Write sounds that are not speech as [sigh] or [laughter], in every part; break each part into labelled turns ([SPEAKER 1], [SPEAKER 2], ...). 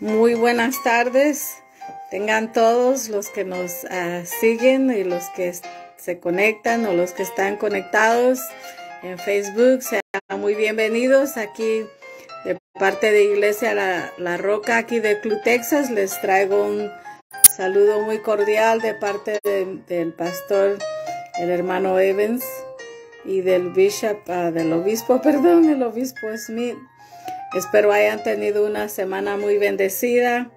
[SPEAKER 1] Muy buenas tardes. Tengan todos los que nos ah, siguen y los que se conectan o los que están conectados en Facebook. Sean muy bienvenidos aquí de parte de Iglesia La, Roca, aquí de Club Texas. Les traigo un saludo muy cordial de parte del pastor el hermano Evans y del bishop, ah, del obispo, [laughs] perdón, el obispo Smith. Espero hayan tenido una semana muy bendecida.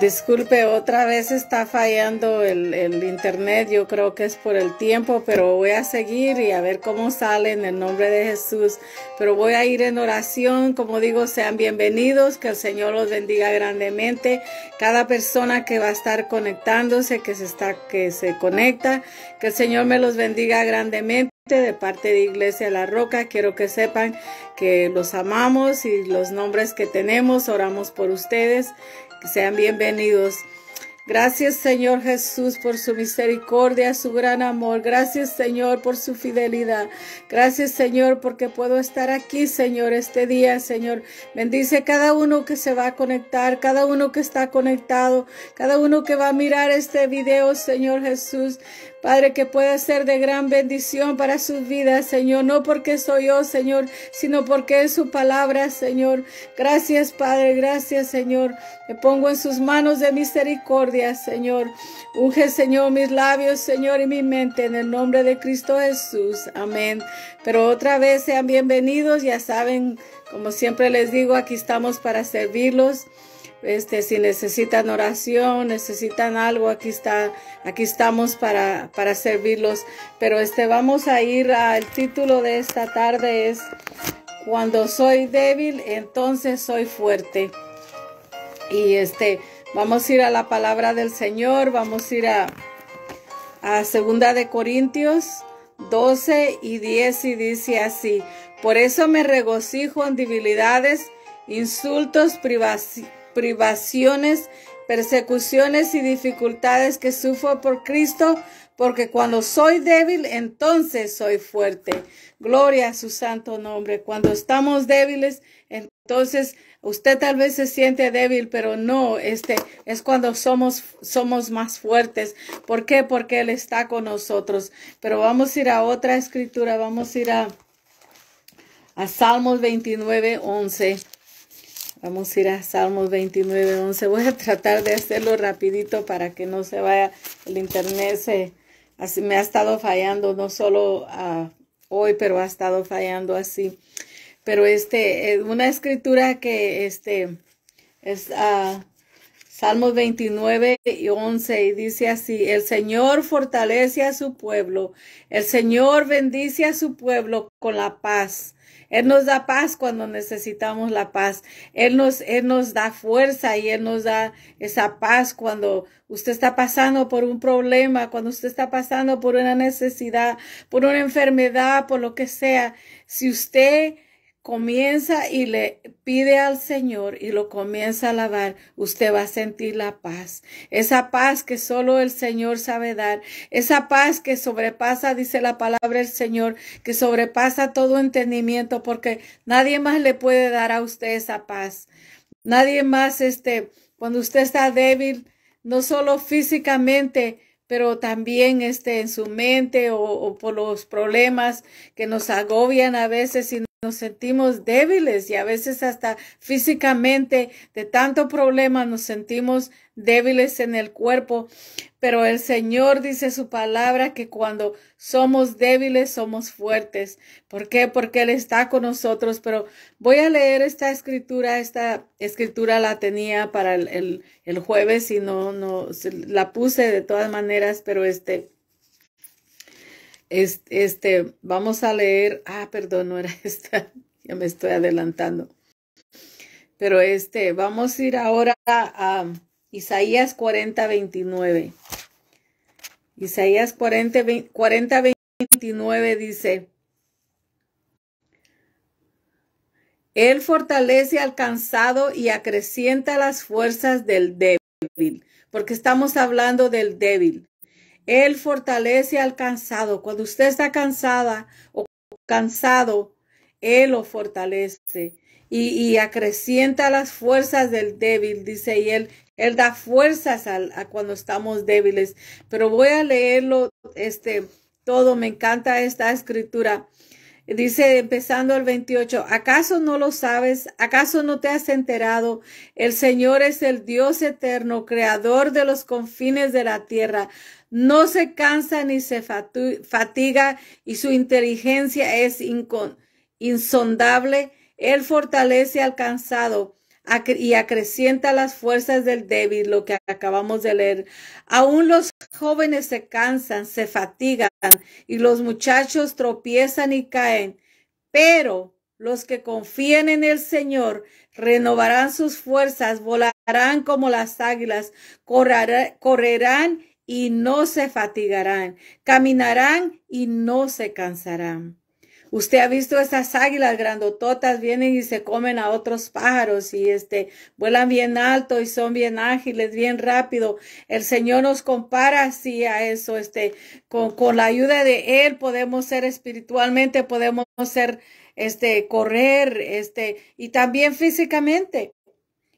[SPEAKER 1] Disculpe, otra vez está fallando el, internet, yo creo que es por el tiempo, pero voy a seguir y a ver cómo sale en el nombre de Jesús. Pero voy a ir en oración, como digo, sean bienvenidos, que el Señor los bendiga grandemente. Cada persona que va a estar conectándose, que se, está, que se conecta, que el Señor me los bendiga grandemente de parte de Iglesia La Roca. Quiero que sepan que los amamos y los nombres que tenemos, oramos por ustedes sean bienvenidos. Gracias Señor Jesús por su misericordia, su gran amor. Gracias Señor por su fidelidad. Gracias Señor porque puedo estar aquí Señor este día Señor. Bendice cada uno que se va a conectar, cada uno que está conectado, cada uno que va a mirar este video Señor Jesús. Padre, que pueda ser de gran bendición para sus vidas, Señor. No porque soy yo, Señor, sino porque es su palabra, Señor. Gracias, Padre, gracias, Señor. Me pongo en sus manos de misericordia, Señor. Unge, Señor, mis labios, Señor, y mi mente en el nombre de Cristo Jesús. Amén. Pero otra vez sean bienvenidos, ya saben, como siempre les digo, aquí estamos para servirlos. Este, si necesitan oración, necesitan algo, aquí está, aquí estamos para, servirlos. Pero este, vamos a ir al título de esta tarde es Cuando soy débil, entonces soy fuerte. Y este, vamos a ir a la palabra del Señor, vamos a ir a, a Segunda de Corintios 12 y 10 y dice así, por eso me regocijo en debilidades, insultos, privaciones privaciones, persecuciones y dificultades que sufro por Cristo, porque cuando soy débil, entonces soy fuerte. Gloria a su santo nombre. Cuando estamos débiles, entonces usted tal vez se siente débil, pero no, este es cuando somos somos más fuertes. ¿Por qué? Porque él está con nosotros. Pero vamos a ir a otra escritura, vamos a ir a a Salmos 29, 11. Vamos a ir a Salmos 29, 11. Voy a tratar de hacerlo rapidito para que no se vaya el internet. Se, así me ha estado fallando, no solo ah, hoy, pero ha estado fallando así. Pero este, eh, una escritura que este, es ah, Salmos 29 y 11 y dice así, el Señor fortalece a su pueblo, el Señor bendice a su pueblo con la paz él nos da paz cuando necesitamos la paz. Él nos, Él nos da fuerza y Él nos da esa paz cuando usted está pasando por un problema, cuando usted está pasando por una necesidad, por una enfermedad, por lo que sea. Si usted comienza y le pide al Señor y lo comienza a lavar usted va a sentir la paz. Esa paz que solo el Señor sabe dar. Esa paz que sobrepasa, dice la palabra del Señor, que sobrepasa todo entendimiento porque nadie más le puede dar a usted esa paz. Nadie más, este, cuando usted está débil, no solo físicamente, pero también este, en su mente o, por los problemas que nos agobian a veces nos sentimos débiles y a veces hasta físicamente de tanto problema nos sentimos débiles en el cuerpo, pero el Señor dice su palabra que cuando somos débiles somos fuertes. ¿Por qué? Porque Él está con nosotros, pero voy a leer esta escritura, esta escritura la tenía para el, el, jueves y no, no, la puse de todas maneras, pero este, este, vamos a leer, ah, perdón, no era [laughs] esta, ya me estoy adelantando. Pero este, vamos a ir ahora a Isaías 40, 29. Isaías 40, 40 29 dice, Él fortalece al cansado y acrecienta las fuerzas del débil, porque estamos hablando del débil. Él fortalece al cansado. Cuando usted está cansada o cansado, Él lo fortalece y, acrecienta las fuerzas del débil, dice, y Él, él da fuerzas a, cuando estamos débiles. Pero voy a leerlo, este, todo, me encanta esta escritura. Dice empezando el 28, ¿acaso no lo sabes? ¿Acaso no te has enterado? El Señor es el Dios eterno, creador de los confines de la tierra. No se cansa ni se fatiga y su inteligencia es insondable. Él fortalece al cansado y acrecienta las fuerzas del débil, lo que acabamos de leer. Aún los jóvenes se cansan, se fatigan y los muchachos tropiezan y caen, pero los que confían en el Señor renovarán sus fuerzas, volarán como las águilas, correrán y no se fatigarán, caminarán y no se cansarán. Usted ha visto esas águilas grandototas, vienen y se comen a otros pájaros y este, vuelan bien alto y son bien ágiles, bien rápido. El Señor nos compara así a eso, este, con, la ayuda de Él podemos ser espiritualmente, podemos ser, este, correr, este, y también físicamente.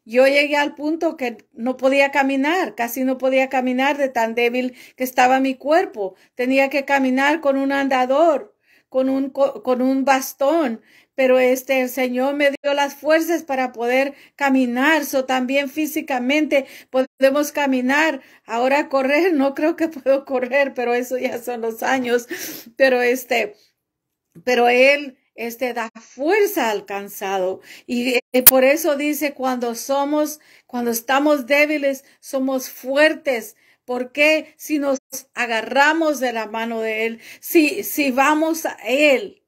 [SPEAKER 1] Yo llegué al punto que no podía caminar, casi no podía caminar de tan débil que estaba mi cuerpo. Tenía que caminar con un andador con un, con un bastón, pero este, el Señor me dio las fuerzas para poder caminar, so también físicamente podemos caminar. Ahora correr, no creo que puedo correr, pero eso ya son los años, pero este, pero Él, este da fuerza al cansado y por eso dice cuando somos cuando estamos débiles somos fuertes porque si nos agarramos de la mano de Él, si, si vamos a Él,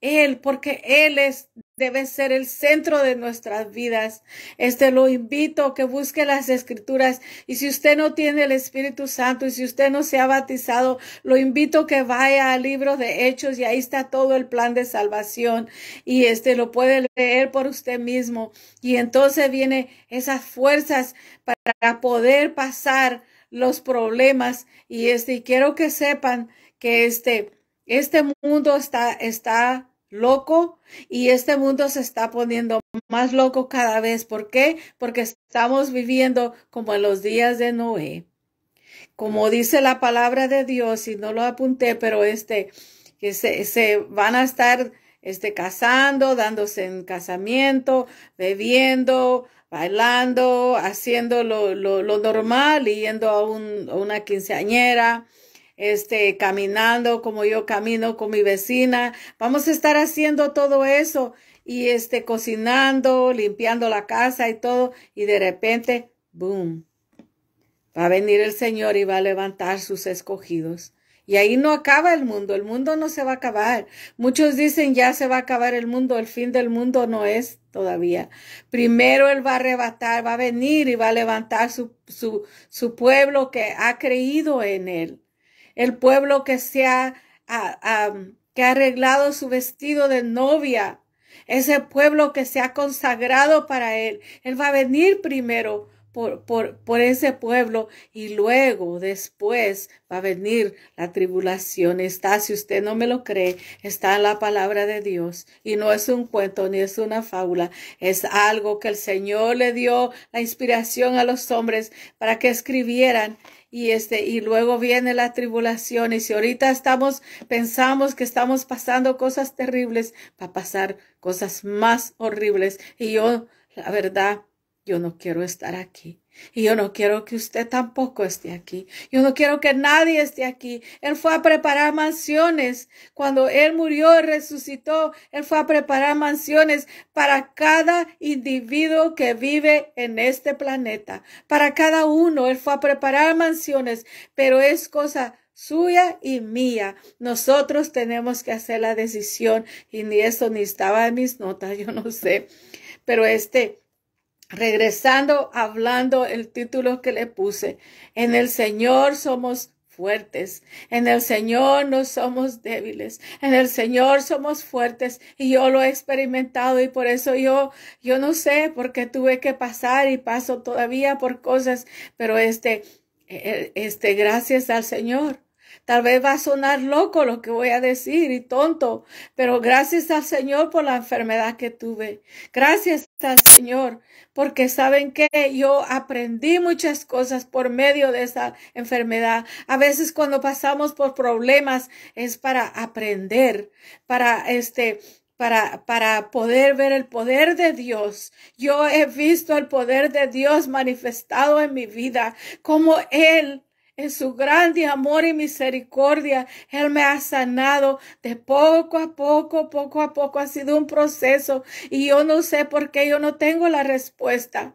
[SPEAKER 1] Él, porque Él es, debe ser el centro de nuestras vidas. Este lo invito que busque las escrituras. Y si usted no tiene el Espíritu Santo y si usted no se ha batizado, lo invito que vaya al libro de Hechos y ahí está todo el plan de salvación. Y este lo puede leer por usted mismo. Y entonces viene esas fuerzas para poder pasar los problemas y este quiero que sepan que este este mundo está está loco y este mundo se está poniendo más loco cada vez. ¿Por qué? Porque estamos viviendo como en los días de Noé. Como dice la palabra de Dios, y no lo apunté, pero este, que se, se van a estar este, casando, dándose en casamiento, bebiendo, bailando, haciendo lo, lo, lo normal, yendo a, un, a, una quinceañera, este, caminando como yo camino con mi vecina. Vamos a estar haciendo todo eso y este, cocinando, limpiando la casa y todo. Y de repente, boom, va a venir el Señor y va a levantar sus escogidos. Y ahí no acaba el mundo, el mundo no se va a acabar. Muchos dicen ya se va a acabar el mundo, el fin del mundo no es todavía. Primero Él va a arrebatar, va a venir y va a levantar su, su, su pueblo que ha creído en Él. El pueblo que se ha, que ha arreglado su vestido de novia. Ese pueblo que se ha consagrado para Él. Él va a venir primero por, por, por, ese pueblo y luego después va a venir la tribulación. Está, si usted no me lo cree, está en la palabra de Dios y no es un cuento ni es una fábula. Es algo que el Señor le dio la inspiración a los hombres para que escribieran y este y luego viene la tribulación y si ahorita estamos pensamos que estamos pasando cosas terribles va a pasar cosas más horribles y yo la verdad yo no quiero estar aquí. Y yo no quiero que usted tampoco esté aquí. Yo no quiero que nadie esté aquí. Él fue a preparar mansiones. Cuando Él murió, resucitó. Él fue a preparar mansiones para cada individuo que vive en este planeta. Para cada uno, Él fue a preparar mansiones. Pero es cosa suya y mía. Nosotros tenemos que hacer la decisión. Y ni eso ni estaba en mis notas, [laughs] yo no sé. Pero este, regresando, hablando el título que le puse, en el Señor somos fuertes, en el Señor no somos débiles, en el Señor somos fuertes y yo lo he experimentado y por eso yo, yo no sé por qué tuve que pasar y paso todavía por cosas, pero este, e, e, este, gracias al Señor Tal vez va a sonar loco lo que voy a decir y tonto, pero gracias al Señor por la enfermedad que tuve. Gracias al Señor, porque saben que yo aprendí muchas cosas por medio de esa enfermedad. A veces cuando pasamos por problemas es para aprender, para este, para, para, poder ver el poder de Dios. Yo he visto el poder de Dios manifestado en mi vida, como Él en su grande amor y misericordia, Él me ha sanado de poco a poco, poco a poco. Ha sido un proceso y yo no sé por qué yo no tengo la respuesta.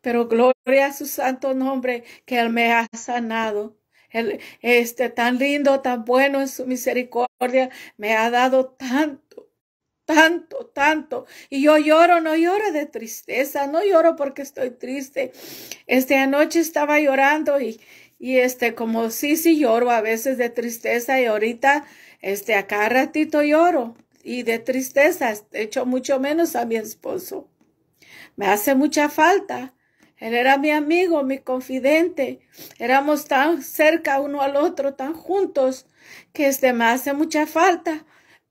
[SPEAKER 1] Pero gloria a su santo nombre que Él me ha sanado. Él, este, tan lindo, tan bueno en su misericordia, me ha dado tanto tanto, tanto. Y yo lloro, no lloro de tristeza, no lloro porque estoy triste. esta anoche estaba llorando y, y este, como sí, sí lloro a veces de tristeza y ahorita, este, acá ratito lloro y de tristeza, echo mucho menos a mi esposo. Me hace mucha falta. Él era mi amigo, mi confidente. Éramos tan cerca uno al otro, tan juntos, que este me hace mucha falta.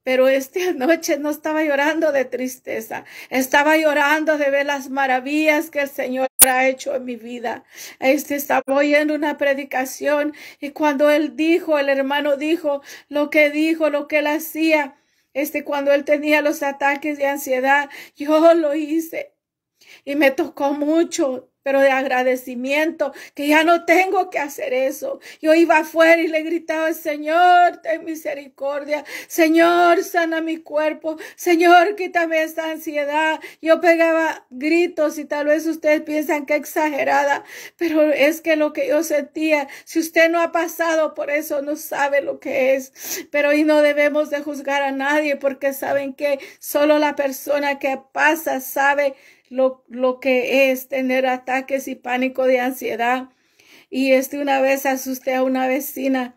[SPEAKER 1] Pero esta [laughs] noche no estaba llorando de tristeza, estaba llorando de ver las maravillas que el Señor ha hecho en mi vida. Este estaba oyendo una predicación y cuando él dijo, el hermano dijo lo que dijo, lo que él hacía, este cuando él tenía los ataques de ansiedad, yo lo hice y me tocó mucho pero de agradecimiento, que ya no tengo que hacer eso. Yo iba afuera y le gritaba, Señor, ten misericordia, Señor, sana mi cuerpo, Señor, quítame esta ansiedad. Yo pegaba gritos y tal vez ustedes piensan que exagerada, pero es que lo que yo sentía, si usted no ha pasado por eso, no sabe lo que es. Pero y no debemos de juzgar a nadie porque saben que solo la persona que pasa sabe lo, que es tener ataques y pánico de ansiedad. Y este una vez asusté a una vecina.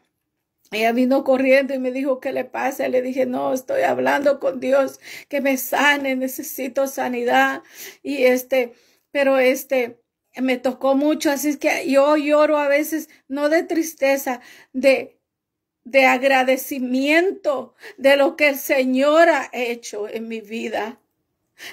[SPEAKER 1] Ella vino corriendo y me dijo, ¿qué le pasa? Le dije, no, estoy hablando con Dios, que me sane, necesito sanidad. Y este, pero este, me tocó mucho, así que yo lloro a veces, no de tristeza, de, de agradecimiento de lo que el Señor ha hecho en mi vida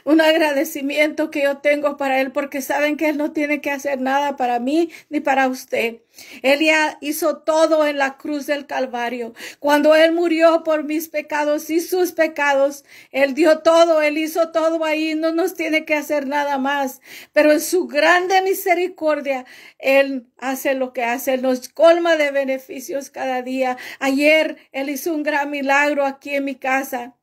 [SPEAKER 1] un agradecimiento que yo tengo para Él porque saben que Él no tiene que hacer nada para mí ni para usted. Él ya hizo todo en la cruz del Calvario. Cuando Él murió por mis pecados y sus pecados, Él dio todo, Él hizo todo ahí, no nos tiene que hacer nada más. Pero en su grande misericordia, Él hace lo que hace, Él nos colma de beneficios cada día. Ayer Él hizo un gran milagro aquí en mi casa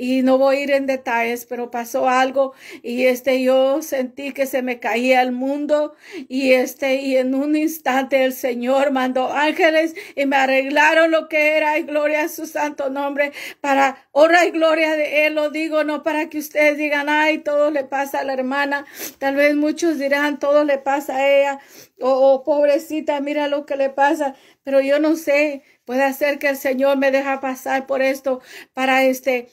[SPEAKER 1] y no voy a ir en detalles, pero pasó algo y este yo sentí que se me caía el mundo y este y en un instante el Señor mandó ángeles y me arreglaron lo que era y gloria a su santo nombre para honra y gloria de él, lo digo no para que ustedes digan, ay, todo le pasa a la hermana, tal vez muchos dirán, todo le pasa a ella, o oh, pobrecita, mira lo que le pasa, pero yo no sé, puede ser que el Señor me deja pasar por esto para este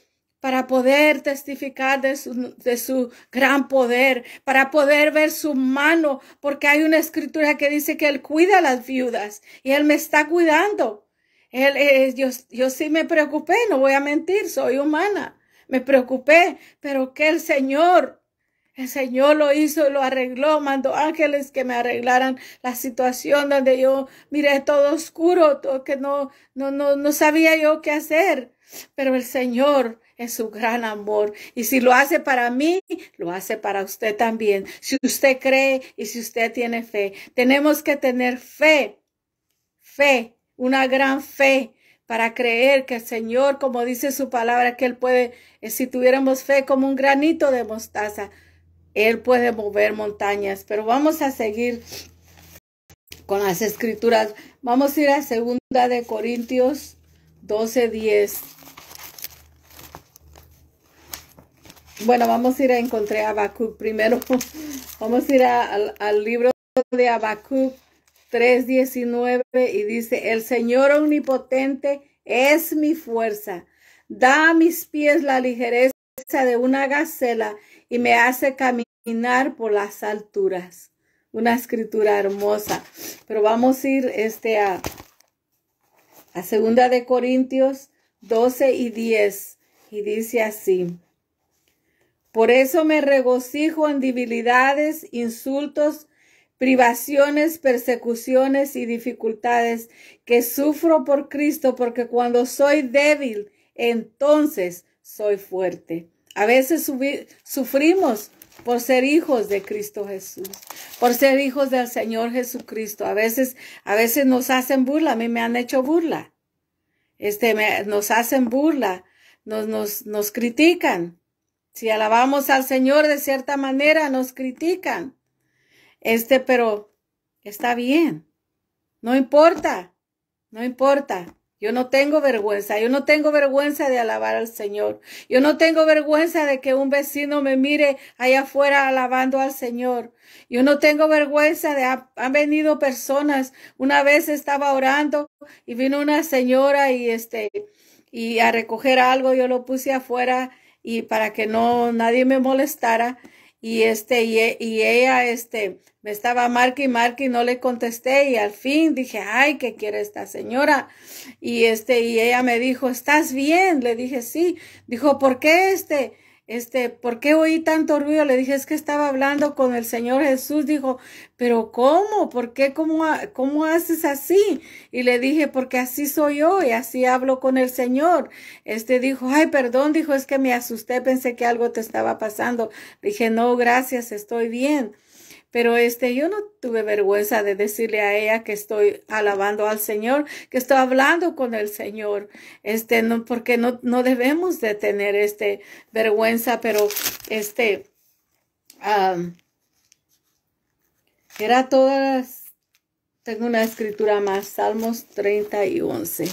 [SPEAKER 1] para poder testificar de su, de su, gran poder, para poder ver su mano, porque hay una escritura que dice que Él cuida a las viudas y Él me está cuidando. Él, yo, sí me preocupé, no voy a mentir, soy humana, me preocupé, pero que el Señor, el Señor lo hizo, lo arregló, mandó ángeles que me arreglaran la situación donde yo miré todo oscuro, todo que no, no, no sabía yo qué hacer, pero el Señor es su gran amor. Y si lo hace para mí, lo hace para usted también. Si usted cree y si usted tiene fe, tenemos que tener fe, fe, una gran fe para creer que el Señor, como dice su palabra, que Él puede, eh, si tuviéramos fe como un granito de mostaza, Él puede mover montañas. Pero vamos a seguir con las escrituras. Vamos a ir a segunda de Corintios 12.10. Bueno, vamos a ir a encontrar a Habacuc primero. [laughs] Vamos a ir al, libro de Habacuc 3.19 y dice, el Señor omnipotente es mi fuerza. Da a mis pies la ligereza de una gacela y me hace caminar por las alturas. Una escritura hermosa. Pero vamos a ir este, a, a segunda de Corintios 12 y 10 y dice así. Por eso me regocijo en debilidades, insultos, privaciones, persecuciones y dificultades que sufro por Cristo, porque cuando soy débil, entonces soy fuerte. A veces sufrimos por ser hijos de Cristo Jesús, por ser hijos del Señor Jesucristo. A veces, a veces nos hacen burla, a mí me han hecho burla. Este, nos hacen burla, nos critican. Si alabamos al Señor de cierta manera, nos critican. Este, pero está bien. No importa. No importa. Yo no tengo vergüenza, yo no tengo vergüenza de alabar al Señor. Yo no tengo vergüenza de que un vecino me mire allá afuera alabando al Señor. Yo no tengo vergüenza de, han venido personas, una vez estaba orando y vino una señora y este, y a recoger algo, yo lo puse afuera y para que no nadie me molestara y este e, y, ella este me estaba marque y marque y no le contesté y al fin dije ay qué quiere esta señora y este y ella me dijo estás bien le dije sí dijo por qué este este, ¿por qué oí tanto ruido? Le dije, es que estaba hablando con el Señor Jesús. Dijo, pero ¿cómo? ¿Por qué? ¿Cómo, cómo haces así? Y le dije, porque así soy yo y así hablo con el Señor. Este dijo, ay, perdón, dijo, es que me asusté, pensé que algo te estaba pasando. dije, no, gracias, estoy bien. Pero este, yo no tuve vergüenza de decirle a ella que estoy alabando al Señor, que estoy hablando con el Señor. Este, no, porque no, no debemos de tener este vergüenza, pero este, era todas, tengo una escritura más, Salmos 30 y 11.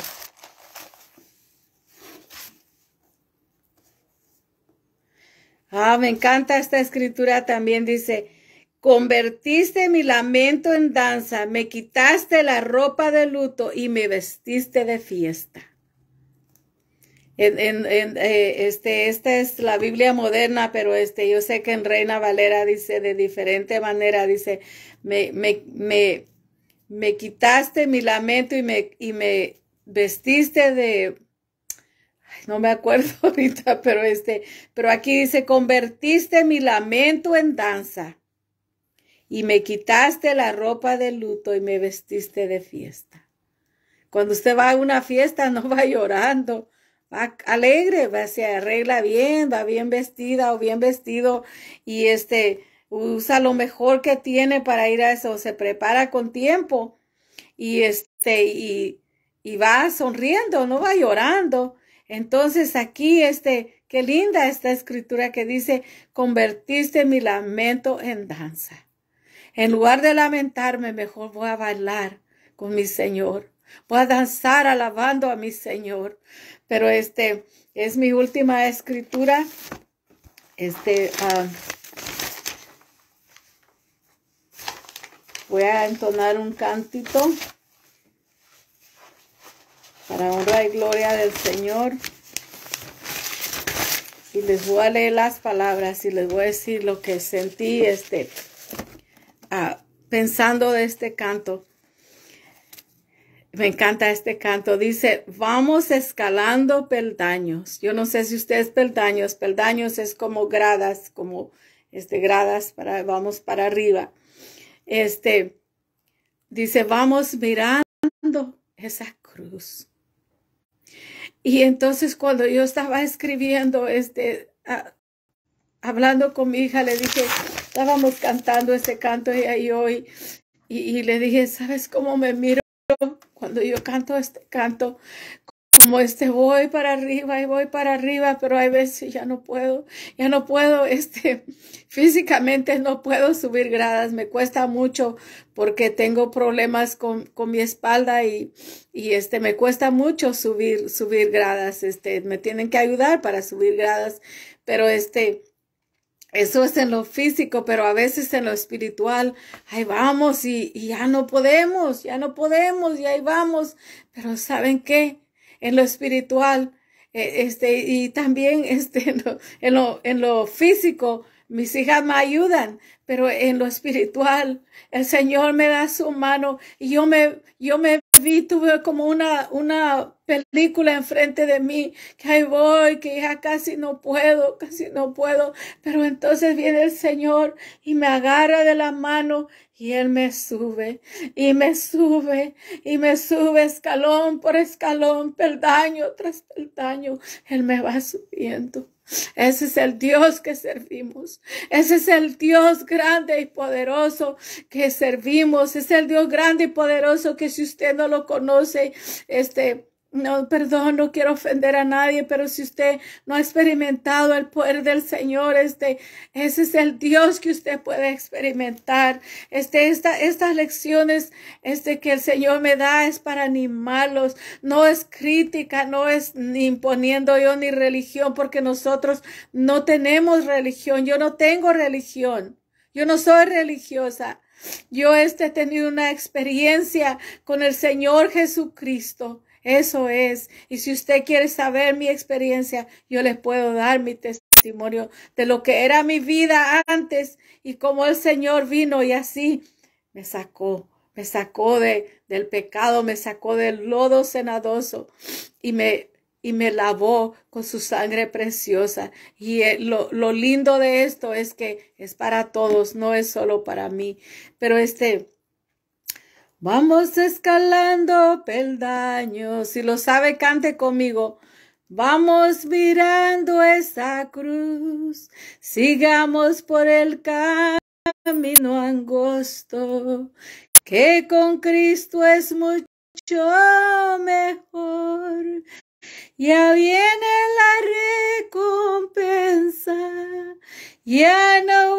[SPEAKER 1] Ah, me encanta esta escritura también, dice, Convertiste mi lamento en danza, me quitaste la ropa de luto y me vestiste de fiesta. Eh, este, esta es la Biblia moderna, pero este, yo sé que en Reina Valera dice de diferente manera, dice, me, me, me, quitaste mi lamento y me, y me vestiste de, no me acuerdo [laughs] ahorita, pero este, pero aquí dice, convertiste mi lamento en danza y me quitaste la ropa de luto y me vestiste de fiesta. Cuando usted va a una fiesta no va llorando, va alegre, va, se arregla bien, va bien vestida o bien vestido y este usa lo mejor que tiene para ir a eso, se prepara con tiempo y este y, y va sonriendo, no va llorando. Entonces aquí este, qué linda esta escritura que dice, convertiste mi lamento en danza. En lugar de lamentarme, mejor voy a bailar con mi Señor. Voy a danzar alabando a mi Señor. Pero este es mi última escritura. Este ah, voy a entonar un cántico para honra y gloria del Señor. Y les voy a leer las palabras y les voy a decir lo que sentí este Ah, pensando de este canto. Me encanta este canto. Dice, vamos escalando peldaños. Yo no sé si ustedes peldaños, peldaños es como gradas, como este, gradas para, vamos para arriba. Este, dice, vamos mirando esa cruz. Y entonces cuando yo estaba escribiendo, este, ah, hablando con mi hija, le dije, estábamos cantando este canto y y hoy, y, le dije, ¿sabes cómo me miro cuando yo canto este canto? como este voy para arriba y voy para arriba, pero hay veces ya no puedo, ya no puedo, este, [laughs] físicamente no puedo subir gradas, me cuesta mucho porque tengo problemas con, mi espalda y, y este, me cuesta mucho subir, subir gradas, este, me tienen que ayudar para subir gradas, pero este, eso es en lo físico, pero a veces en lo espiritual, ahí vamos y, ya no podemos, ya no podemos y ahí vamos. Pero ¿saben qué? En lo espiritual, e, este, y también [laughs] este, en lo, en, lo, en, lo, físico, mis hijas me ayudan, pero en lo espiritual, el Señor me da su mano y yo me, yo me vi, tuve como una, una película enfrente de mí, que ahí voy, que ya casi no puedo, casi no puedo, pero entonces viene el Señor y me agarra de la mano y Él me sube, y me sube, y me sube escalón por escalón, peldaño tras peldaño, Él me va subiendo. Ese es el Dios que servimos. Ese es el Dios grande y poderoso que servimos. Es el Dios grande y poderoso que si usted no lo conoce, este, no, perdón, no quiero ofender a nadie, pero si usted no ha experimentado el poder del Señor, este, ese es el Dios que usted puede experimentar. Este, esta, estas lecciones, este, que el Señor me da es para animarlos. No es crítica, no es ni imponiendo yo ni religión, porque nosotros no tenemos religión. Yo no tengo religión. Yo no soy religiosa. Yo este, he tenido una experiencia con el Señor Jesucristo eso es. Y si usted quiere saber mi experiencia, yo les puedo dar mi testimonio de lo que era mi vida antes y cómo el Señor vino y así me sacó, me sacó de, del pecado, me sacó del lodo cenadoso y me, y me lavó con su sangre preciosa. Y eh, lo, lo lindo de esto es que es para todos, no es solo para mí. Pero este, Vamos escalando peldaños, si lo sabe cante conmigo. Vamos mirando esa cruz, sigamos por el camino angosto, que con Cristo es mucho mejor. Ya viene la recompensa, ya no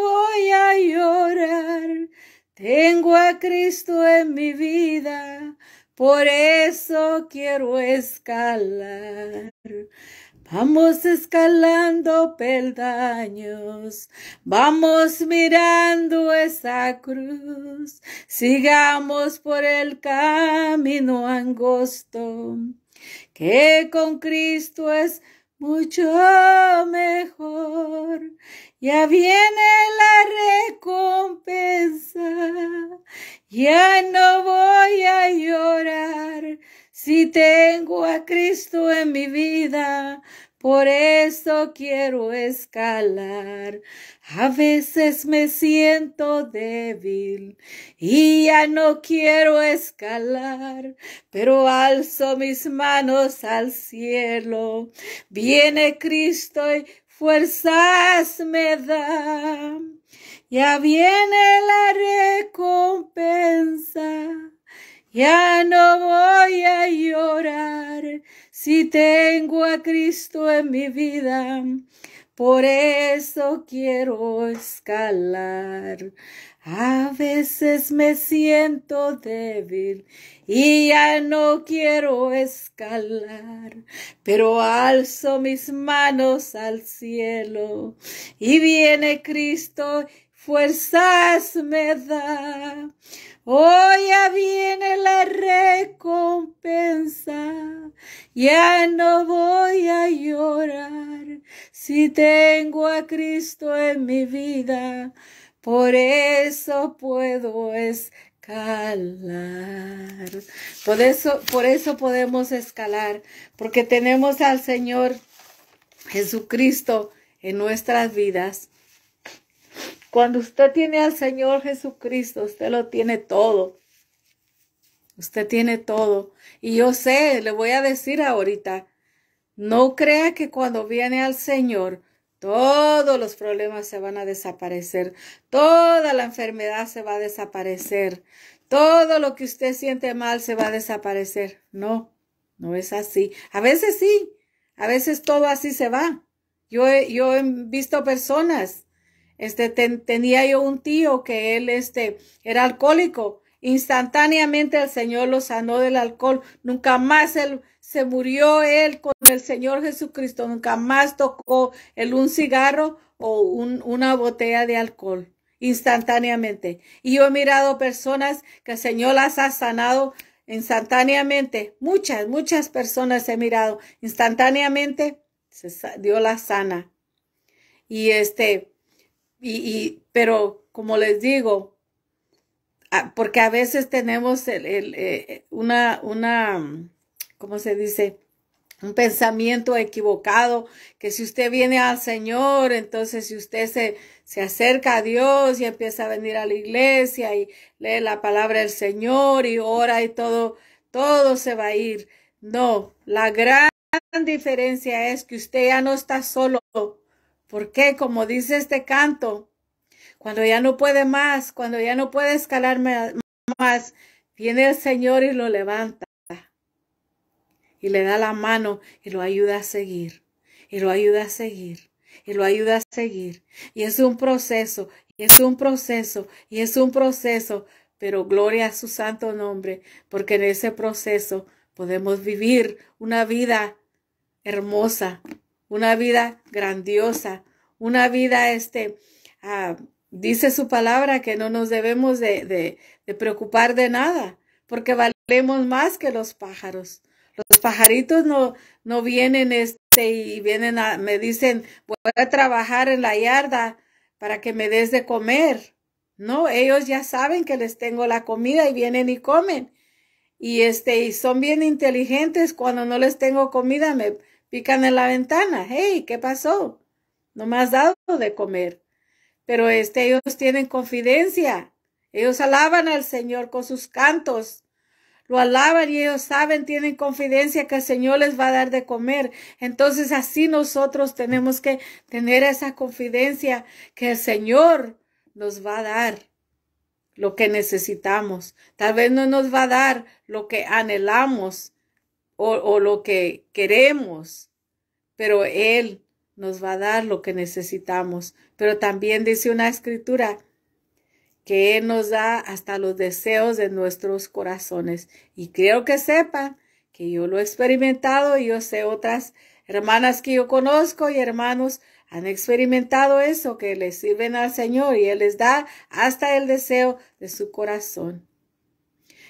[SPEAKER 1] tengo a Cristo en mi vida, por eso quiero escalar. Vamos escalando peldaños, vamos mirando esa cruz, sigamos por el camino angosto, que con Cristo es mucho mejor. Ya viene la recompensa, ya no voy a llorar. Si tengo a Cristo en mi vida, por eso quiero escalar. A veces me siento débil y ya no quiero escalar, pero alzo mis manos al cielo. Viene Cristo y fuerzas me da. Ya viene la recompensa ya no voy a llorar si tengo a Cristo en mi vida. Por eso quiero escalar. A veces me siento débil y ya no quiero escalar, pero alzo mis manos al cielo y viene Cristo fuerzas me da. hoy ya viene la recompensa, ya no voy a llorar si tengo a Cristo en mi vida, por eso puedo escalar. Por eso, por eso podemos escalar, porque tenemos al Señor Jesucristo en nuestras vidas cuando usted tiene al Señor Jesucristo, usted lo tiene todo. Usted tiene todo. Y yo sé, le voy a decir ahorita, no crea que cuando viene al Señor, todos los problemas se van a desaparecer, toda la enfermedad se va a desaparecer, todo lo que usted siente mal se va a desaparecer. No, no es así. A veces sí, a veces todo así se va. Yo he, yo he visto personas este, tenía yo un tío que él este, era alcohólico. Instantáneamente el Señor lo sanó del alcohol. Nunca más él, se murió él con el Señor Jesucristo. Nunca más tocó él un cigarro o un, una botella de alcohol. Instantáneamente. Y yo he mirado personas que el Señor las ha sanado instantáneamente. Muchas, muchas personas he mirado. Instantáneamente dio la sana. Y este, y, pero como les digo, ah, porque a veces tenemos eh, una, una, ¿cómo se dice? Un pensamiento equivocado, que si usted viene al Señor, entonces si usted se, se acerca a Dios y empieza a venir a la iglesia y lee la palabra del Señor y ora y todo, todo se va a ir. No, la gran diferencia es que usted ya no está solo, porque, como dice este canto, cuando ya no puede más, cuando ya no puede escalar más, viene el Señor y lo levanta y le da la mano y lo ayuda a seguir, y lo ayuda a seguir, y lo ayuda a seguir. Y es un proceso, y es un proceso, y es un proceso, pero gloria a su santo nombre, porque en ese proceso podemos vivir una vida hermosa, una vida grandiosa, una vida, este, ah, dice su palabra que no nos debemos de, de, preocupar de nada, porque valemos más que los pájaros. Los pajaritos no, no vienen este y vienen a, me dicen, voy a trabajar en la yarda para que me des de comer. No, ellos ya saben que les tengo la comida y vienen y comen. Y este, y son bien inteligentes cuando no les tengo comida, me, Pican en la ventana, hey, ¿qué pasó? No me has dado de comer. Pero este, ellos tienen confidencia. Ellos alaban al Señor con sus cantos. Lo alaban y ellos saben, tienen confidencia que el Señor les va a dar de comer. Entonces así nosotros tenemos que tener esa confidencia que el Señor nos va a dar lo que necesitamos. Tal vez no nos va a dar lo que anhelamos, o, lo que queremos, pero Él nos va a dar lo que necesitamos. Pero también dice una escritura que Él nos da hasta los deseos de nuestros corazones. Y creo que sepa que yo lo he experimentado y yo sé otras hermanas que yo conozco y hermanos han experimentado eso, que les sirven al Señor y Él les da hasta el deseo de su corazón.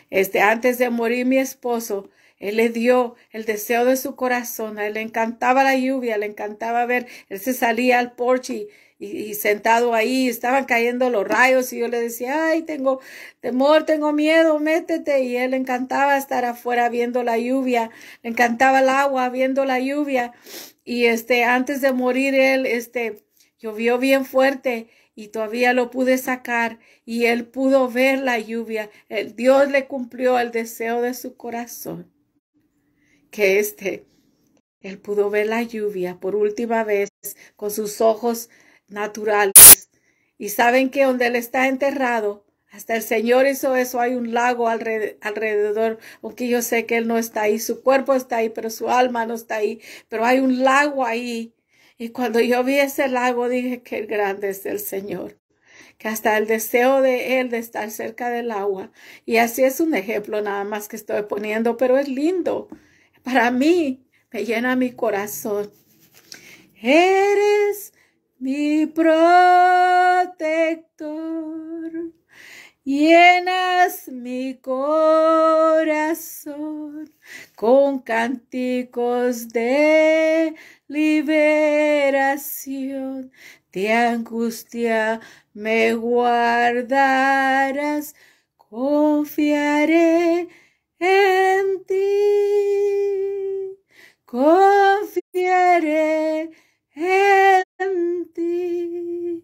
[SPEAKER 1] Este, antes de morir mi esposo, él le dio el deseo de su corazón. A él le encantaba la lluvia, le encantaba ver. Él se salía al porche y, sentado ahí, estaban cayendo los rayos y yo le decía, ay, tengo temor, tengo miedo, métete. Y él le encantaba estar afuera viendo la lluvia, le encantaba el agua viendo la lluvia. Y este, antes de morir él, este, llovió bien fuerte y todavía lo pude sacar y él pudo ver la lluvia. El Dios le cumplió el deseo de su corazón que este, Él pudo ver la lluvia por última vez con sus ojos naturales. Y saben que donde él está enterrado, hasta el Señor hizo eso, hay un lago alrededor, aunque yo sé que Él no está ahí, su cuerpo está ahí, pero su alma no está ahí, pero hay un lago ahí. Y cuando yo vi ese lago dije que grande es el Señor, que hasta el deseo de Él de estar cerca del agua. Y así es un ejemplo nada más que estoy poniendo, pero es lindo para mí, me llena mi corazón. Eres mi protector, llenas mi corazón con cánticos de liberación. De angustia me guardarás, confiaré en ti, confiaré en ti.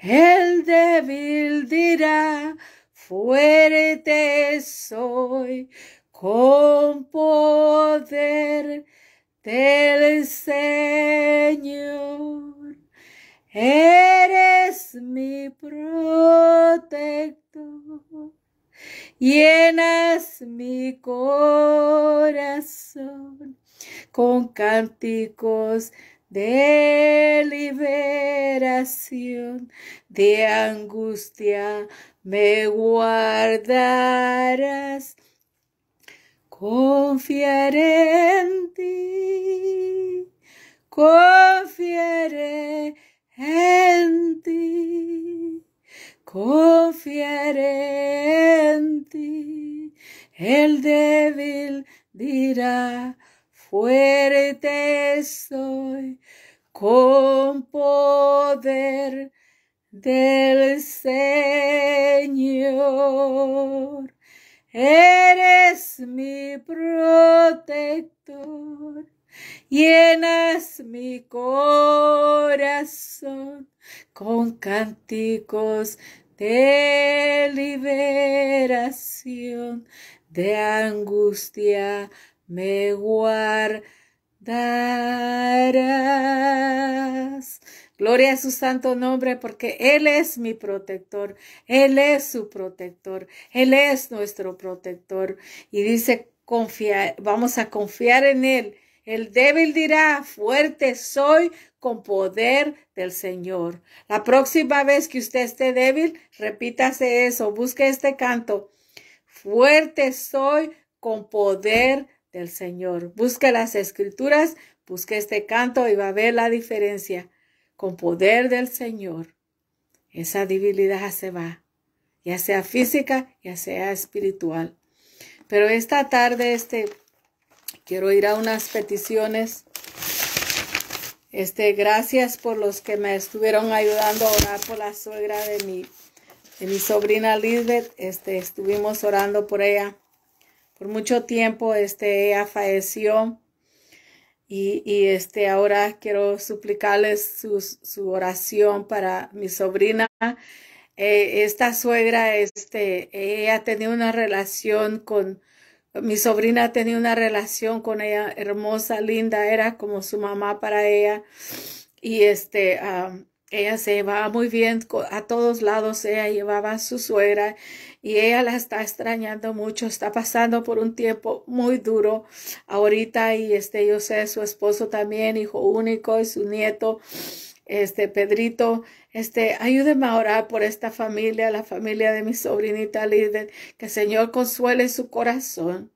[SPEAKER 1] El débil dirá, fuerte soy, con poder del Señor. Eres mi protector. Llena cánticos de liberación, de angustia me guardarás. Confiaré en ti, confiaré en ti, confiaré en ti. El débil dirá, fuerte soy con poder del Señor. Eres mi protector, llenas mi corazón con cánticos de liberación, de angustia me guardarás. Gloria a su santo nombre, porque Él es mi protector, Él es su protector, Él es nuestro protector. Y dice, vamos a confiar en Él. El débil dirá, fuerte soy con poder del Señor. La próxima vez que usted esté débil, repítase eso, busque este canto. Fuerte soy con poder del Señor. Busque las escrituras, busque este canto y va a ver la diferencia. Con poder del Señor, esa debilidad se va, ya sea física, ya sea espiritual. Pero esta tarde, este, quiero ir a unas peticiones. Este, gracias por los que me estuvieron ayudando a orar por la suegra de mi, de mi sobrina Lisbeth. Este, estuvimos orando por ella por mucho tiempo este, ella falleció y, este, ahora quiero suplicarles su, oración para mi sobrina. Eh, esta suegra, este, ella tenía una relación con, mi sobrina tenía una relación con ella hermosa, linda, era como su mamá para ella. Y este, ella se llevaba muy bien a todos lados, ella llevaba a su suegra y ella la está extrañando mucho, está pasando por un tiempo muy duro ahorita y este yo sé su esposo también, hijo único y su nieto, este Pedrito, este ayúdeme a orar por esta familia, la familia de mi sobrinita líder, que el Señor consuele su corazón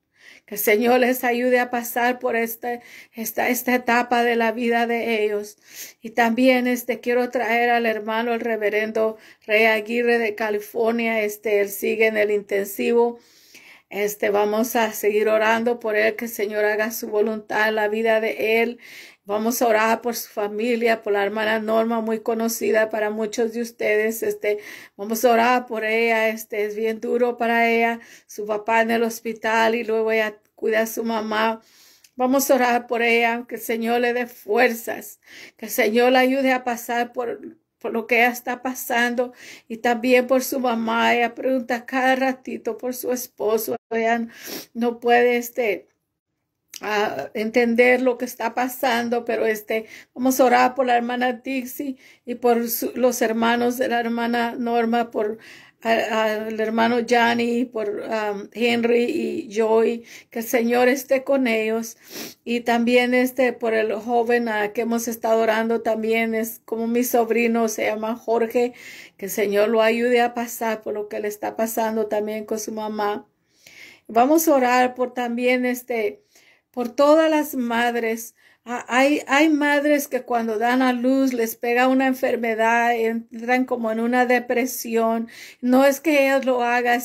[SPEAKER 1] que el Señor les ayude a pasar por esta, esta, esta etapa de la vida de ellos. Y también este, quiero traer al hermano, el reverendo Rey Aguirre de California. Este, él sigue en el intensivo. Este, vamos a seguir orando por él, que el Señor haga su voluntad en la vida de él Vamos a orar por su familia, por la hermana Norma, muy conocida para muchos de ustedes. Este, vamos a orar por ella. Este es bien duro para ella. Su papá en el hospital y luego ella cuida a su mamá. Vamos a orar por ella, que el Señor le dé fuerzas, que el Señor la ayude a pasar por, por lo que ella está pasando y también por su mamá. Ella pregunta cada ratito por su esposo. Ella no puede, este, a entender lo que está pasando, pero este, vamos a orar por la hermana Dixie y por los hermanos de la hermana Norma, por el hermano Johnny, por um, Henry y Joy, que el Señor esté con ellos. Y también este por el joven a que hemos estado orando también es como mi sobrino, se llama Jorge, que el Señor lo ayude a pasar por lo que le está pasando también con su mamá. Vamos a orar por también este por todas las madres. Ah, hay, hay madres que cuando dan a luz les pega una enfermedad, entran como en una depresión. No es que ellas lo hagan,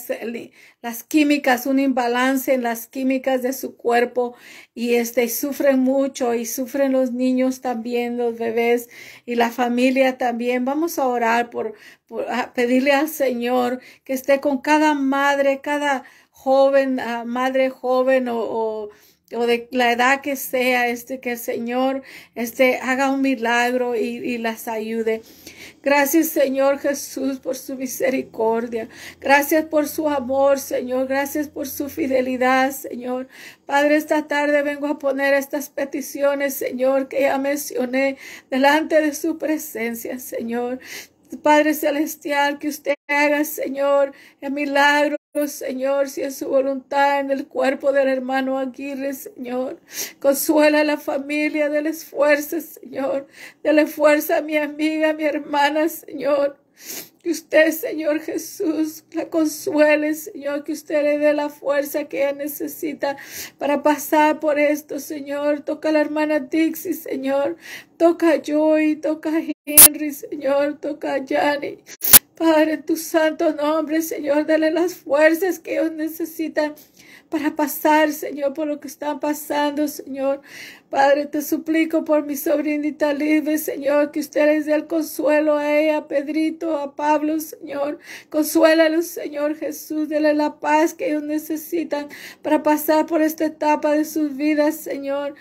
[SPEAKER 1] las químicas, un imbalance en las químicas de su cuerpo y este, sufren mucho y sufren los niños también, los bebés y la familia también. Vamos a orar por, a pedirle al Señor que esté con cada madre, cada joven, ah, madre joven o o de la edad que sea, este, que el Señor este, haga un milagro y, y, las ayude. Gracias, Señor Jesús, por su misericordia. Gracias por su amor, Señor. Gracias por su fidelidad, Señor. Padre, esta tarde vengo a poner estas peticiones, Señor, que ya mencioné, delante de su presencia, Señor. Padre Celestial, que usted haga, Señor, el milagro Oh, Señor, si es su voluntad en el cuerpo del hermano Aguirre, Señor. Consuela a la familia del esfuerzo, Señor. Dele fuerza a mi amiga, mi hermana, Señor. Que usted, Señor Jesús, la consuele, Señor, que usted le dé la fuerza que ella necesita para pasar por esto, Señor. Toca a la hermana Dixie, Señor. Toca a Joy, toca a Henry, Señor. Toca a Señor, Padre, en tu santo nombre, Señor, dale las fuerzas que ellos necesitan para pasar, Señor, por lo que están pasando, Señor. Padre, te suplico por mi sobrinita libre, Señor, que usted les dé el consuelo a ella, a Pedrito, a Pablo, Señor. Consuélalos, Señor Jesús, dale la paz que ellos necesitan para pasar por esta etapa de sus vidas, Señor.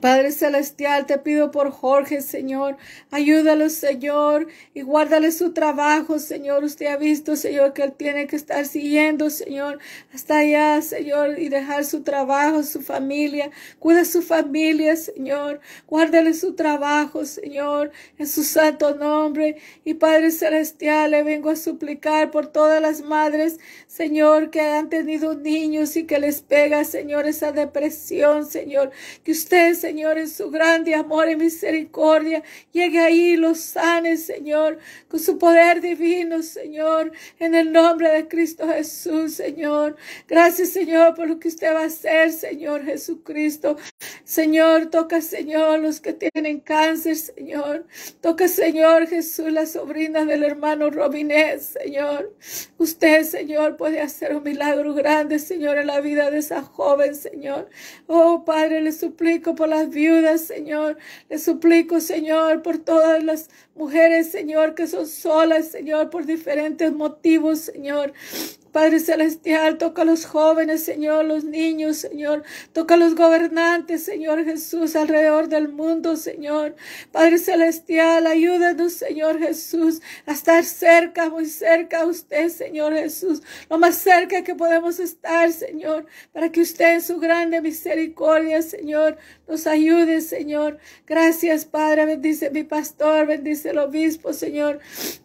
[SPEAKER 1] Padre Celestial, te pido por Jorge, Señor. Ayúdalo, Señor, y guárdale su trabajo, Señor. Usted ha visto, Señor, que él tiene que estar siguiendo, Señor, hasta allá, Señor, y dejar su trabajo, su familia. Cuida su familia, Señor. Guárdale su trabajo, Señor, en su santo nombre. Y Padre Celestial, le vengo a suplicar por todas las madres, Señor, que han tenido niños y que les pega, Señor, esa depresión, Señor. Que usted Señor, en su grande amor y misericordia, llegue ahí y los sane, Señor, con su poder divino, Señor, en el nombre de Cristo Jesús, Señor. Gracias, Señor, por lo que usted va a hacer, Señor Jesucristo. Señor, toca, Señor, los que tienen cáncer, Señor. Toca, Señor Jesús, la sobrina del hermano Robinés, Señor. Usted, Señor, puede hacer un milagro grande, Señor, en la vida de esa joven, Señor. Oh, Padre, le suplico por las viudas, Señor. le suplico, Señor, por todas las mujeres, Señor, que son solas, Señor, por diferentes motivos, Señor. Padre Celestial, toca a los jóvenes, Señor, los niños, Señor, toca a los gobernantes, Señor Jesús, alrededor del mundo, Señor. Padre Celestial, ayúdanos, Señor Jesús, a estar cerca, muy cerca a usted, Señor Jesús, lo más cerca que podemos estar, Señor, para que usted en su grande misericordia, Señor, nos ayude, Señor. Gracias, Padre, bendice mi pastor, bendice el obispo, Señor.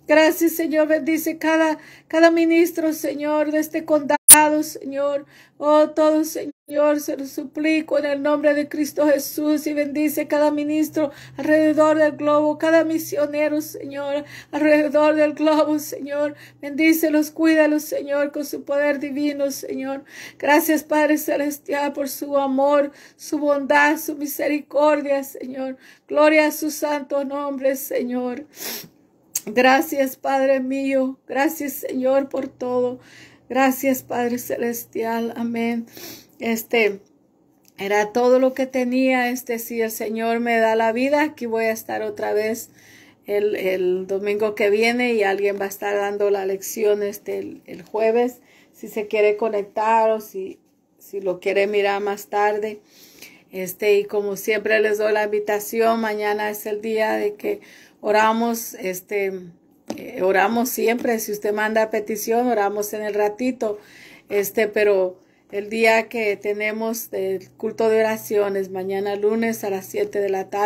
[SPEAKER 1] Gracias, Señor, bendice cada, cada ministro, Señor de este condado, Señor. Oh, todo, Señor, se lo suplico en el nombre de Cristo Jesús y bendice cada ministro alrededor del globo, cada misionero, Señor, alrededor del globo, Señor. Bendícelos, cuídalos, Señor, con su poder divino, Señor. Gracias, Padre Celestial, por su amor, su bondad, su misericordia, Señor. Gloria a su santo nombre, Señor. Gracias, Padre mío. Gracias, Señor, por todo. Gracias, Padre Celestial. Amén. Este era todo lo que tenía. Este, si el Señor me da la vida, aquí voy a estar otra vez el, domingo que viene y alguien va a estar dando la lección este, el, jueves. Si se quiere conectar o si, si lo quiere mirar más tarde. Este, y como siempre les doy la invitación, mañana es el día de que oramos, este, eh, oramos siempre, si usted manda petición, oramos en el ratito, este, pero el día que tenemos el culto de oraciones, mañana lunes a las 7 de la tarde,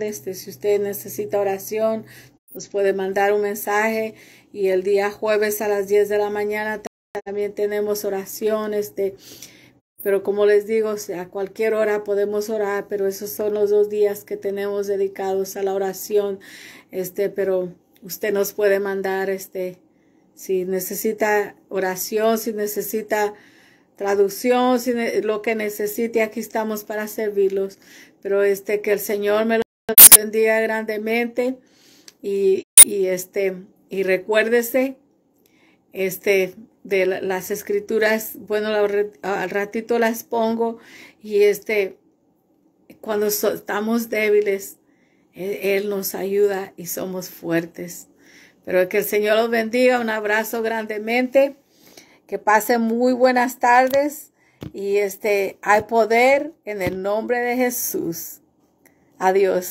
[SPEAKER 1] este, si usted necesita oración, nos puede mandar un mensaje y el día jueves a las 10 de la mañana también tenemos oración, este, pero como les digo, a cualquier hora podemos orar, pero esos son los dos días que tenemos dedicados a la oración, este, pero usted nos puede mandar este, si necesita oración, si necesita traducción, si lo que necesite, aquí estamos para servirlos. Pero este, que el Señor me lo bendiga grandemente y, este, y recuérdese, este, de las escrituras, bueno, al ratito las pongo y este, cuando estamos débiles, él, nos ayuda y somos fuertes. Pero que el Señor los bendiga. Un abrazo grandemente. Que pasen muy buenas tardes. Y este, hay poder en el nombre de Jesús. Adiós.